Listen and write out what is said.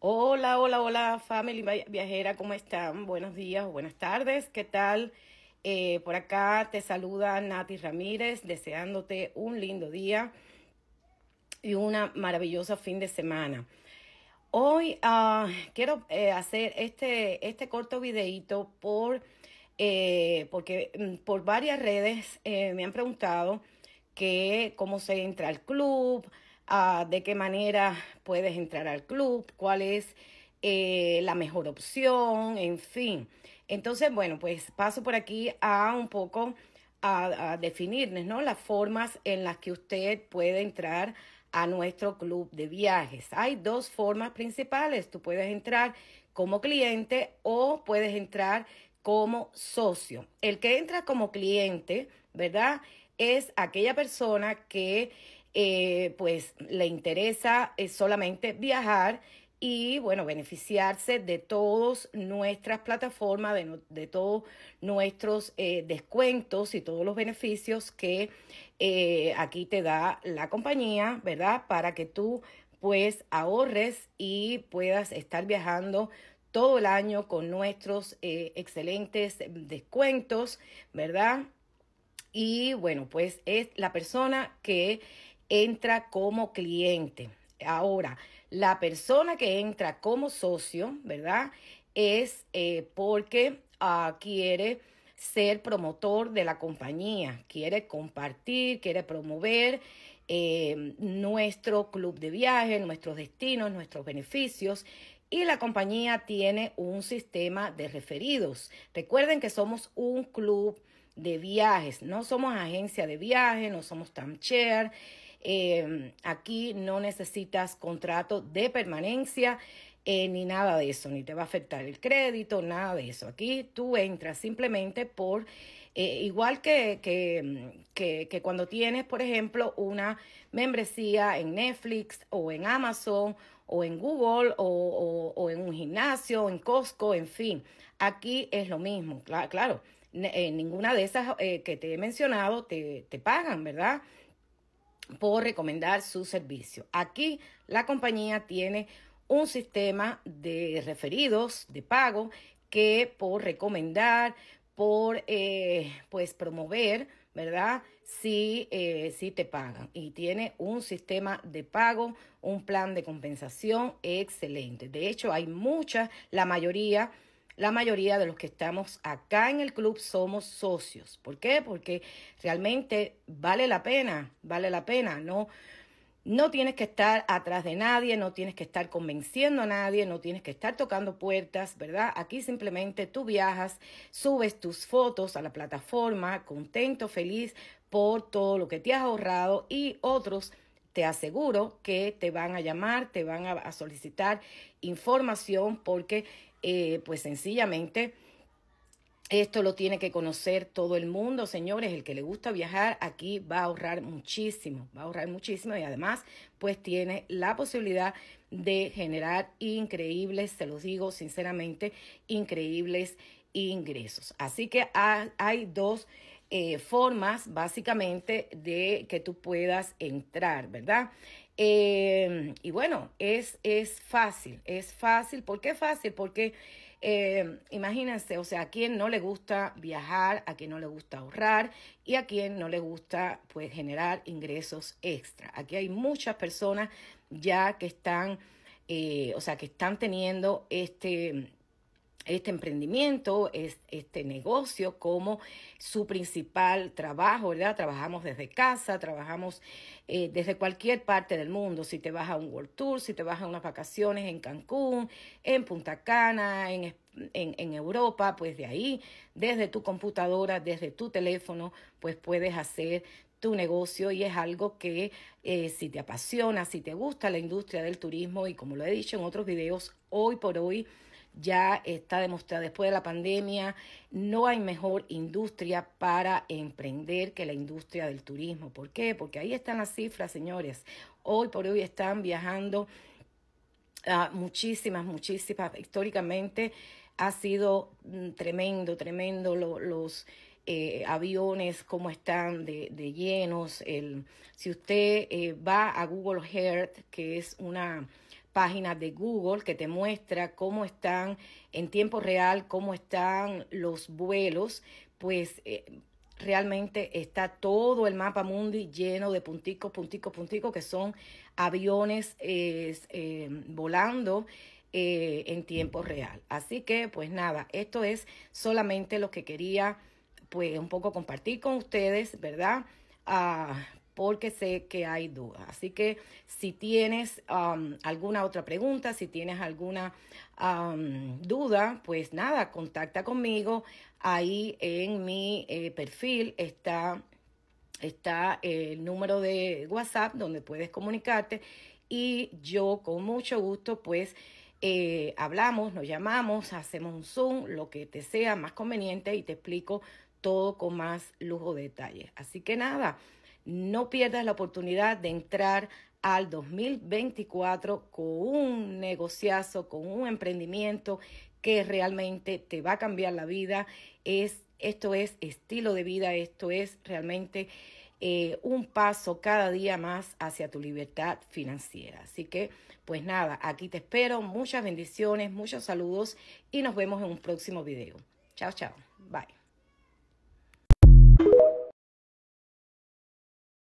Hola, hola, hola, family viajera, ¿cómo están? Buenos días o buenas tardes, ¿qué tal? Eh, por acá te saluda Nati Ramírez, deseándote un lindo día y una maravillosa fin de semana. Hoy ah, quiero eh, hacer este, este corto videíto por, eh, porque mm, por varias redes me han preguntado que cómo se entra al club, Ah, de qué manera puedes entrar al club, cuál es eh, la mejor opción, en fin. Entonces, bueno, pues paso por aquí a un poco a, a definirles, ¿no? Las formas en las que usted puede entrar a nuestro club de viajes. Hay dos formas principales. Tú puedes entrar como cliente o puedes entrar como socio. El que entra como cliente, ¿verdad? Es aquella persona que eh, pues le interesa eh, solamente viajar y bueno, beneficiarse de todas nuestras plataformas, de, todos nuestros eh, descuentos y todos los beneficios que aquí te da la compañía, ¿verdad? Para que tú pues ahorres y puedas estar viajando todo el año con nuestros excelentes descuentos, ¿verdad? Y bueno, pues es la persona que entra como cliente. Ahora, la persona que entra como socio, ¿verdad? Es eh, porque ah, quiere ser promotor de la compañía, quiere compartir, quiere promover em, nuestro club de viaje, nuestros destinos, nuestros beneficios. Y la compañía tiene un sistema de referidos. Recuerden que somos un club de viajes, no somos agencia de viaje, no somos tancher. Em, aquí no necesitas contrato de permanencia eh, ni nada de eso, ni te va a afectar el crédito, nada de eso. Aquí tú entras simplemente por, eh, igual que, mm, que, que, cuando tienes, por ejemplo, una membresía en Netflix o en Amazon o en Google o, en un gimnasio, en Costco, en fin. Aquí es lo mismo, claro. Eh, ninguna de esas que te he mencionado te, te pagan, ¿verdad? por recomendar su servicio. Aquí la compañía tiene un sistema de referidos de pago que por recomendar, por eh, pues promover, ¿verdad? Si, eh, si te pagan. Y tiene un sistema de pago, un plan de compensación excelente. De hecho, hay muchas, la mayoría la mayoría de los que estamos acá en el club somos socios. ¿Por qué? Porque realmente vale la pena, vale la pena, ¿no? No tienes que estar atrás de nadie, no tienes que estar convenciendo a nadie, no tienes que estar tocando puertas, ¿verdad? Aquí simplemente tú viajas, subes tus fotos a la plataforma, contento, feliz por todo lo que te has ahorrado y otros te aseguro que te van a llamar, te van a, solicitar información porque eh, pues sencillamente esto lo tiene que conocer todo el mundo, señores. El que le gusta viajar aquí va a ahorrar muchísimo, va a ahorrar muchísimo y además pues tiene la posibilidad de generar increíbles, se los digo sinceramente, increíbles ingresos. Así que hay dos eh, formas básicamente de que tú puedas entrar, ¿verdad? Em, y bueno, es, es fácil, es fácil. ¿Por qué fácil? Porque em, imagínense, o sea, a quien no le gusta viajar, a quien no le gusta ahorrar y a quien no le gusta pues generar ingresos extra. Aquí hay muchas personas ya que están, eh, o sea, que están teniendo este, este emprendimiento, es este negocio como su principal trabajo, ¿verdad? Trabajamos desde casa, trabajamos eh, desde cualquier parte del mundo, si te vas a un World Tour, si te vas a unas vacaciones en Cancún, en Punta Cana, en En, Europa, pues de ahí, desde tu computadora, desde tu teléfono, pues puedes hacer tu negocio y es algo que eh, si te apasiona, si te gusta la industria del turismo y como lo he dicho en otros videos, hoy por hoy ya está demostrado, después de la pandemia, no hay mejor industria para emprender que la industria del turismo. ¿Por qué? Porque ahí están las cifras, señores. Hoy por hoy están viajando ah, muchísimas, muchísimas. Históricamente ha sido mm, tremendo, tremendo los... Eh, aviones, cómo están de, llenos. El, si usted eh, va a Google Earth, que es una páginas de Google que te muestra cómo están en tiempo real, cómo están los vuelos, pues eh, realmente está todo el mapa mundi lleno de punticos, punticos, punticos, que son aviones em, volando. Eh, en tiempo real. Así que, pues nada, esto es solamente lo que quería, pues un poco compartir con ustedes, ¿verdad? Ah, porque sé que hay dudas. Así que si tienes um, alguna otra pregunta, si tienes alguna um, duda, pues nada, contacta conmigo. Ahí en mi eh, perfil está, está el número de WhatsApp donde puedes comunicarte y yo con mucho gusto pues... Eh, hablamos, nos llamamos, hacemos un Zoom, lo que te sea más conveniente y te explico todo con más lujo de detalle. Así que nada, no pierdas la oportunidad de entrar al 2024 con un negociazo, con un emprendimiento que realmente te va a cambiar la vida. Es, esto es estilo de vida, esto es realmente eh, un paso cada día más hacia tu libertad financiera. Así que, pues nada, aquí te espero. Muchas bendiciones, muchos saludos y nos vemos en un próximo video. Chao, chao. Bye.